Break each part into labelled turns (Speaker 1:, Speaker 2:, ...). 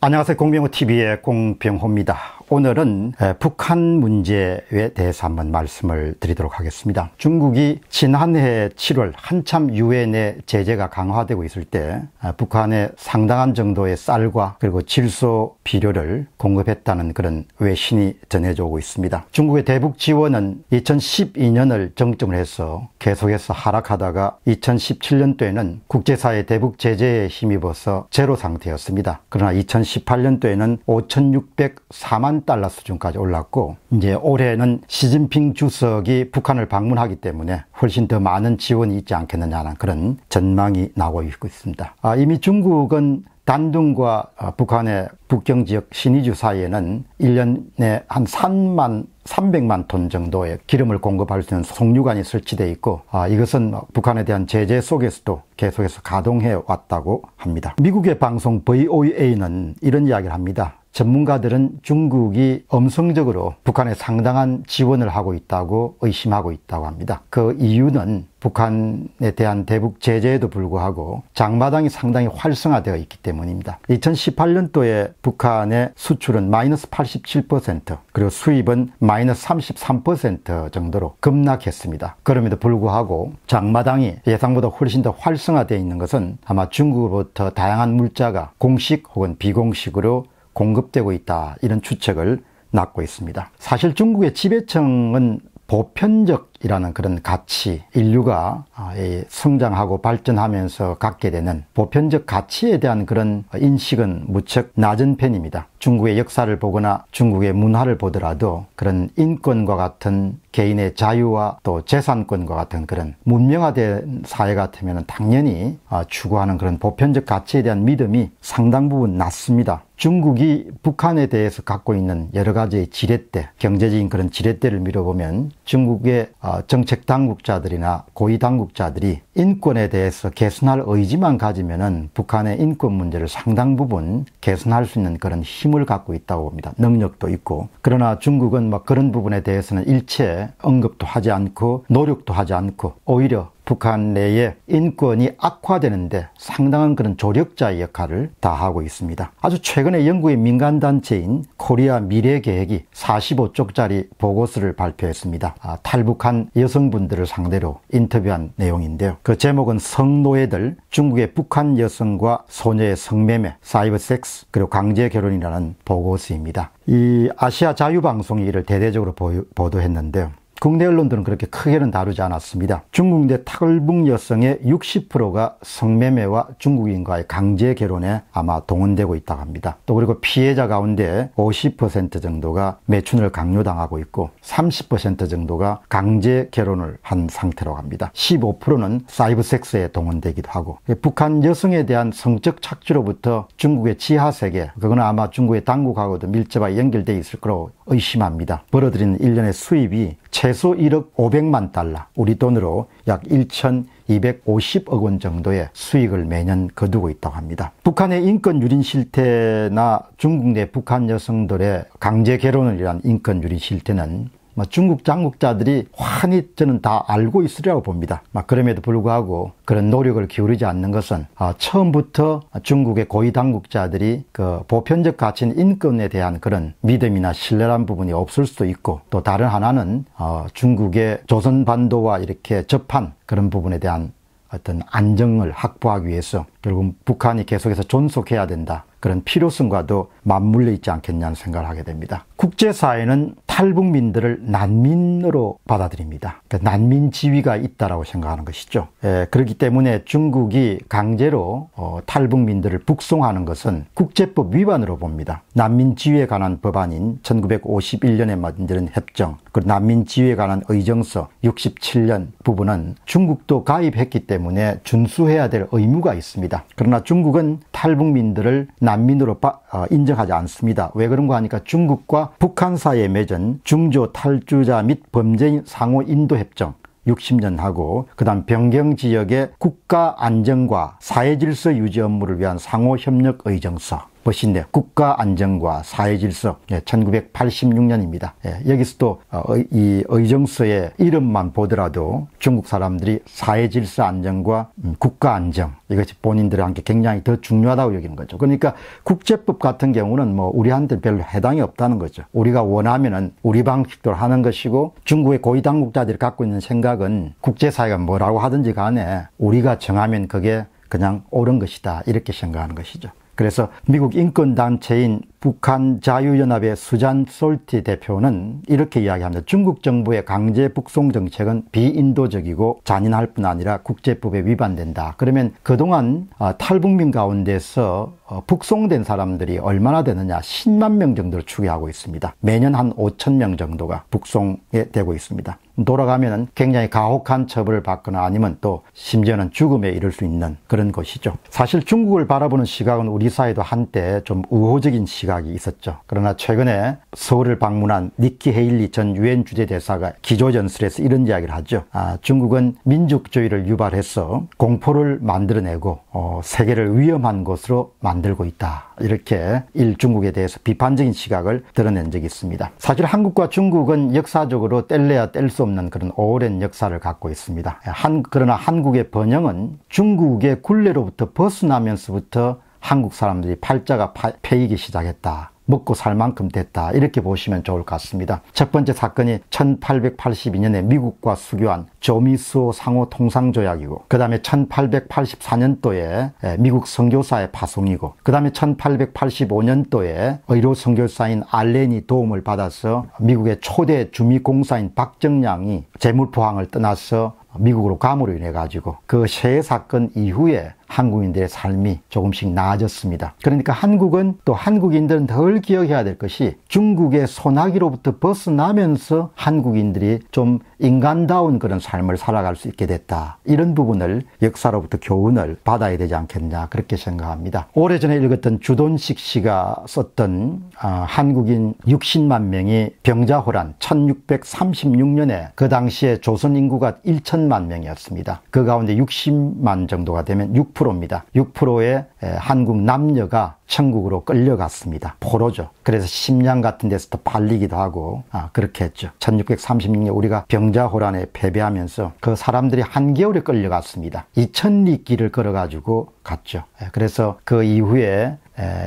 Speaker 1: 안녕하세요. 공병호 TV의 공병호입니다. 오늘은 북한 문제에 대해서 한번 말씀을 드리도록 하겠습니다. 중국이 지난해 7월 한참 유엔의 제재가 강화되고 있을 때 북한에 상당한 정도의 쌀과 그리고 질소 비료를 공급했다는 그런 외신이 전해져 오고 있습니다. 중국의 대북 지원은 2012년을 정점을 해서 계속해서 하락하다가 2017년도에는 국제사회 대북 제재에 힘입어서 제로 상태였습니다. 그러나 2018년도에는 5,604만 달러 수준까지 올랐고 이제 올해는 시진핑 주석이 북한을 방문하기 때문에 훨씬 더 많은 지원이 있지 않겠느냐는 그런 전망이 나오고 있습니다. 아, 이미 중국은 단둥과 어, 북한의 북경 지역 신의주 사이에는 1년에 한 3만 300만 톤 정도의 기름을 공급할 수 있는 송유관이 설치돼 있고 아, 이것은 북한에 대한 제재 속에서도 계속해서 가동해 왔다고 합니다. 미국의 방송 VOA는 이런 이야기를 합니다. 전문가들은 중국이 엄성적으로 북한에 상당한 지원을 하고 있다고 의심하고 있다고 합니다. 그 이유는 북한에 대한 대북 제재에도 불구하고 장마당이 상당히 활성화되어 있기 때문입니다. 2018년도에 북한의 수출은 마이너스 87% 그리고 수입은 마이너스 33% 정도로 급락했습니다. 그럼에도 불구하고 장마당이 예상보다 훨씬 더 활성화되어 있는 것은 아마 중국으로부터 다양한 물자가 공식 혹은 비공식으로 공급되고 있다 이런 추측을 낳고 있습니다. 사실 중국의 지배층은 보편적 이라는 그런 가치, 인류가 아, 성장하고 발전하면서 갖게 되는 보편적 가치에 대한 그런 인식은 무척 낮은 편입니다. 중국의 역사를 보거나 중국의 문화를 보더라도 그런 인권과 같은 개인의 자유와 또 재산권과 같은 그런 문명화된 사회 같으면 당연히 아, 추구하는 그런 보편적 가치에 대한 믿음이 상당 부분 낮습니다. 중국이 북한에 대해서 갖고 있는 여러 가지의 지렛대, 경제적인 그런 지렛대를 밀어보면 중국의 아, 어, 정책 당국자들이나 고위 당국자들이 인권에 대해서 개선할 의지만 가지면은 북한의 인권 문제를 상당 부분 개선할 수 있는 그런 힘을 갖고 있다고 봅니다. 능력도 있고. 그러나 중국은 막 뭐 그런 부분에 대해서는 일체 언급도 하지 않고 노력도 하지 않고 오히려 북한 내에 인권이 악화되는데 상당한 그런 조력자의 역할을 다하고 있습니다. 아주 최근에 영국의 민간단체인 코리아 미래계획이 45쪽짜리 보고서를 발표했습니다. 아, 탈북한 여성분들을 상대로 인터뷰한 내용인데요. 그 제목은 성노예들, 중국의 북한 여성과 소녀의 성매매, 사이버섹스, 그리고 강제결혼이라는 보고서입니다. 이 아시아 자유방송이 이를 대대적으로 보도했는데요. 국내 언론들은 그렇게 크게는 다루지 않았습니다. 중국 내 탈북 여성의 60%가 성매매와 중국인과의 강제 결혼에 아마 동원되고 있다고 합니다. 또 그리고 피해자 가운데 50% 정도가 매춘을 강요당하고 있고 30% 정도가 강제 결혼을 한 상태라고 합니다. 15%는 사이버 섹스에 동원되기도 하고 북한 여성에 대한 성적 착취로부터 중국의 지하 세계 그거는 아마 중국의 당국하고도 밀접하게 연결돼 있을 거라고 의심합니다. 벌어들인 1년의 수입이 최소 1억 500만 달러, 우리 돈으로 약 1,250억 원 정도의 수익을 매년 거두고 있다고 합니다. 북한의 인권 유린 실태나 중국 내 북한 여성들의 강제 결혼을 위한 인권 유린 실태는 뭐 중국 당국자들이 환히 저는 다 알고 있으리라고 봅니다. 그럼에도 불구하고 그런 노력을 기울이지 않는 것은 아, 처음부터 중국의 고위 당국자들이 그 보편적 가치인 인권에 대한 그런 믿음이나 신뢰란 부분이 없을 수도 있고 또 다른 하나는 어, 중국의 조선 반도와 이렇게 접한 그런 부분에 대한 어떤 안정을 확보하기 위해서 결국 북한이 계속해서 존속해야 된다. 그런 필요성과도 맞물려 있지 않겠냐는 생각을 하게 됩니다. 국제사회는 탈북민들을 난민으로 받아들입니다. 그러니까 난민 지위가 있다라고 생각하는 것이죠. 예, 그렇기 때문에 중국이 강제로 어, 탈북민들을 북송하는 것은 국제법 위반으로 봅니다. 난민 지위에 관한 법안인 1951년에 만든 협정, 그 난민 지위에 관한 의정서 67년 부분은 중국도 가입했기 때문에 준수해야 될 의무가 있습니다. 그러나 중국은 탈북민들을 난민으로 어, 인정하지 않습니다. 왜 그런가 하니까 중국과 북한 사이에 맺은 중조 탈주자 및 범죄인 상호 인도 협정 60년하고 그다음 변경 지역의 국가 안정과 사회 질서 유지 업무를 위한 상호 협력 의정서 버신대 국가안정과 사회질서 1986년입니다. 예, 예, 여기서도 어, 이 의정서의 이름만 보더라도 중국 사람들이 사회질서 안정과 음, 국가안정 이것이 본인들한테 굉장히 더 중요하다고 여기는 거죠. 그러니까 국제법 같은 경우는 뭐 우리한테 별로 해당이 없다는 거죠. 우리가 원하면은 우리 방식대로 하는 것이고 중국의 고위 당국자들이 갖고 있는 생각은 국제사회가 뭐라고 하든지 간에 우리가 정하면 그게 그냥 옳은 것이다 이렇게 생각하는 것이죠. 그래서 미국 인권단체인 북한 자유연합의 수잔 솔티 대표는 이렇게 이야기합니다. 중국 정부의 강제 북송 정책은 비인도적이고 잔인할 뿐 아니라 국제법에 위반된다. 그러면 그동안 아, 탈북민 가운데서 어, 북송된 사람들이 얼마나 되느냐 10만 명 정도를 추계하고 있습니다. 매년 한 5천 명 정도가 북송에 되고 있습니다. 돌아가면 굉장히 가혹한 처벌을 받거나 아니면 또 심지어는 죽음에 이를 수 있는 그런 것이죠. 사실 중국을 바라보는 시각은 우리 여기사에도 한때 좀 우호적인 시각이 있었죠. 그러나 최근에 서울을 방문한 니키 헤일리 전 유엔 주재 대사가 기조연설에서 이런 이야기를 하죠. 아, 중국은 민족주의를 유발해서 공포를 만들어내고 어, 세계를 위험한 곳으로 만들고 있다. 이렇게 일중국에 대해서 비판적인 시각을 드러낸 적이 있습니다. 사실 한국과 중국은 역사적으로 뗄래야 뗄 수 없는 그런 오랜 역사를 갖고 있습니다. 한, 그러나 한국의 번영은 중국의 굴레로부터 벗어나면서부터 한국 사람들이 팔자가 패이기 시작했다. 먹고 살 만큼 됐다. 이렇게 보시면 좋을 것 같습니다. 첫 번째 사건이 1882년에 미국과 수교한 조미수호 상호 통상조약이고, 그 다음에 1884년도에 미국 선교사의 파송이고, 그 다음에 1885년도에 의료 선교사인 알렌이 도움을 받아서 미국의 초대 주미공사인 박정량이 재물포항을 떠나서 미국으로 감으로 인해 가지고 그 세 사건 이후에 한국인들의 삶이 조금씩 나아졌습니다. 그러니까 한국은 또 한국인들은 덜 기억해야 될 것이 중국의 소나기로부터 벗어나면서 한국인들이 좀 인간다운 그런 삶을 살아갈 수 있게 됐다. 이런 부분을 역사로부터 교훈을 받아야 되지 않겠냐 그렇게 생각합니다. 오래전에 읽었던 주돈식 씨가 썼던 아, 한국인 60만 명이 병자호란 1636년에 그 당시에 조선 인구가 1천만 명이었습니다. 그 가운데 60만 정도가 되면 6%입니다. 6%의 한국 남녀가 천국으로 끌려갔습니다. 포로죠. 그래서 심양 같은 데서 또 발리기도 하고 아, 그렇게 했죠. 1636년 우리가 병자호란에 패배하면서 그 사람들이 한겨울에 끌려갔습니다. 이천리 길을 걸어가지고 갔죠. 그래서 그 이후에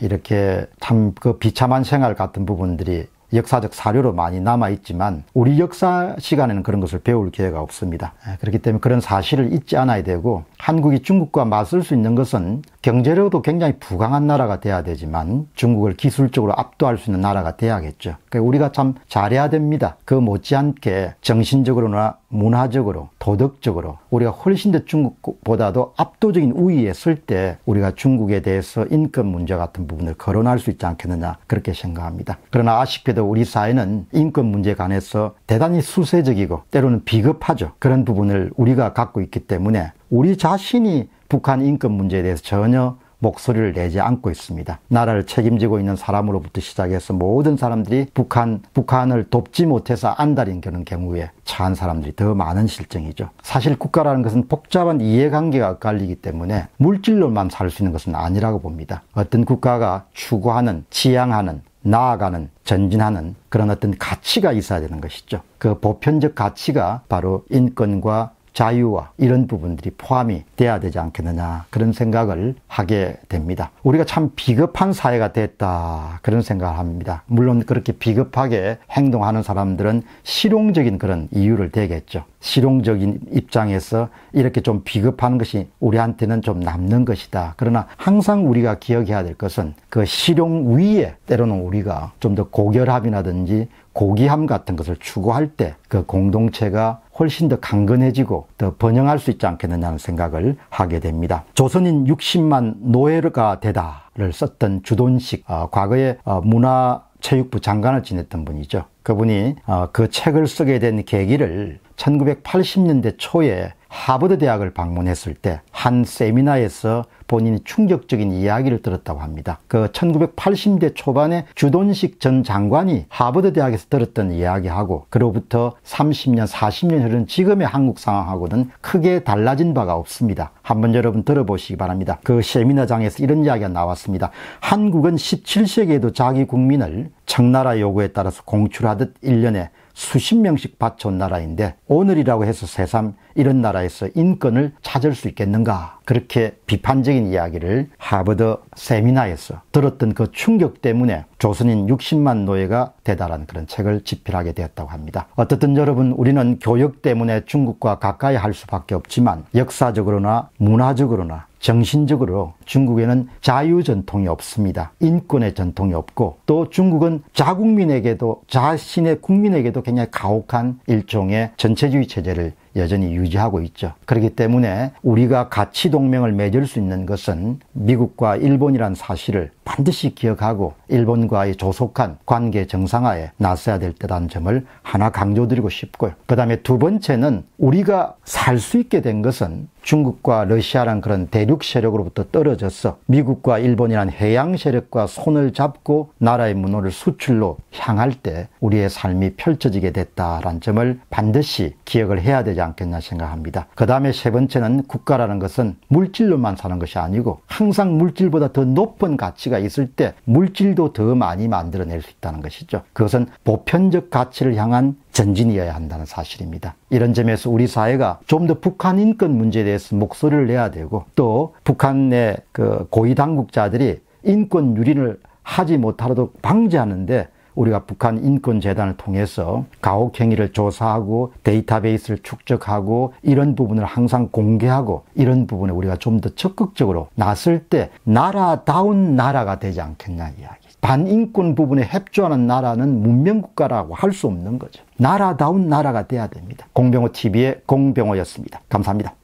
Speaker 1: 이렇게 참 그 비참한 생활 같은 부분들이 역사적 사료로 많이 남아있지만 우리 역사 시간에는 그런 것을 배울 기회가 없습니다. 예, 그렇기 때문에 그런 사실을 잊지 않아야 되고 한국이 중국과 맞설 수 있는 것은 경제력도 굉장히 부강한 나라가 돼야 되지만 중국을 기술적으로 압도할 수 있는 나라가 돼야겠죠. 그러니까 우리가 참 잘해야 됩니다. 그 못지않게 정신적으로나 문화적으로, 도덕적으로 우리가 훨씬 더 중국보다도 압도적인 우위에 설때 우리가 중국에 대해서 인권 문제 같은 부분을 거론할 수 있지 않겠느냐 그렇게 생각합니다. 그러나 아쉽게도 우리 사회는 인권 문제에 관해서 대단히 수세적이고 때로는 비겁하죠. 그런 부분을 우리가 갖고 있기 때문에 우리 자신이 북한 인권 문제에 대해서 전혀 목소리를 내지 않고 있습니다. 나라를 책임지고 있는 사람으로부터 시작해서 모든 사람들이 북한, 북한을 돕지 못해서 안달인 그런 경우에 처한 사람들이 더 많은 실정이죠. 사실 국가라는 것은 복잡한 이해관계가 갈리기 때문에 물질로만 살 수 있는 것은 아니라고 봅니다. 어떤 국가가 추구하는, 지향하는, 나아가는, 전진하는 그런 어떤 가치가 있어야 되는 것이죠. 그 보편적 가치가 바로 인권과 자유와 이런 부분들이 포함이 돼야 되지 않겠느냐 그런 생각을 하게 됩니다. 우리가 참 비겁한 사회가 됐다 그런 생각을 합니다. 물론 그렇게 비겁하게 행동하는 사람들은 실용적인 그런 이유를 대겠죠. 실용적인 입장에서 이렇게 좀비겁하는 것이 우리한테는 좀 남는 것이다. 그러나 항상 우리가 기억해야 될 것은 그 실용 위에 때로는 우리가 좀 더 고결함이라든지 고귀함 같은 것을 추구할 때 그 공동체가 훨씬 더 강건해지고 더 번영할 수 있지 않겠느냐는 생각을 하게 됩니다. 조선인 60만 노예가 되다를 썼던 주돈식, 어, 과거에 어, 문화체육부 장관을 지냈던 분이죠. 그분이 어, 그 책을 쓰게 된 계기를 1980년대 초에 하버드 대학을 방문했을 때 한 세미나에서 본인이 충격적인 이야기를 들었다고 합니다. 그 1980대 초반에 주돈식 전 장관이 하버드 대학에서 들었던 이야기하고 그로부터 30년, 40년 흐른 지금의 한국 상황하고는 크게 달라진 바가 없습니다. 한번 여러분 들어보시기 바랍니다. 그 세미나장에서 이런 이야기가 나왔습니다. 한국은 17세기에도 자기 국민을 청나라 요구에 따라서 공출하듯 1년에 수십 명씩 바쳐온 나라인데 오늘이라고 해서 새삼 이런 나라에서 인권을 찾을 수 있겠는가 그렇게 비판적인 이야기를 하버드 세미나에서 들었던 그 충격 때문에 조선인 60만 노예가 대단한 그런 책을 집필하게 되었다고 합니다. 어떻든 여러분 우리는 교역 때문에 중국과 가까이 할 수밖에 없지만 역사적으로나 문화적으로나 정신적으로 중국에는 자유 전통이 없습니다. 인권의 전통이 없고 또 중국은 자국민에게도 자신의 국민에게도 굉장히 가혹한 일종의 전체주의 체제를 여전히 유지하고 있죠. 그렇기 때문에 우리가 가치 동맹을 맺을 수 있는 것은 미국과 일본이란 사실을 반드시 기억하고 일본과의 조속한 관계 정상화에 나서야 될 때라는 점을 하나 강조드리고 싶고요. 그 다음에 두 번째는 우리가 살 수 있게 된 것은 중국과 러시아란 그런 대륙 세력으로부터 떨어져서 미국과 일본이란 해양 세력과 손을 잡고 나라의 문호를 수출로 향할 때 우리의 삶이 펼쳐지게 됐다라는 점을 반드시 기억을 해야 되지 않겠나 생각합니다. 그 다음에 세 번째는 국가라는 것은 물질로만 사는 것이 아니고 항상 물질보다 더 높은 가치가 있을 때 물질도 가치도 더 많이 만들어낼 수 있다는 것이죠. 그것은 보편적 가치를 향한 전진이어야 한다는 사실입니다. 이런 점에서 우리 사회가 좀 더 북한 인권 문제에 대해서 목소리를 내야 되고 또 북한 내그 고위 당국자들이 인권 유린을 하지 못하도록 방지하는데 우리가 북한 인권재단을 통해서 가혹행위를 조사하고 데이터베이스를 축적하고 이런 부분을 항상 공개하고 이런 부분에 우리가 좀 더 적극적으로 나설 때 나라다운 나라가 되지 않겠냐 이야기. 반인권 부분에 협조하는 나라는 문명국가라고 할 수 없는 거죠. 나라다운 나라가 돼야 됩니다. 공병호 TV의 공병호였습니다. 감사합니다.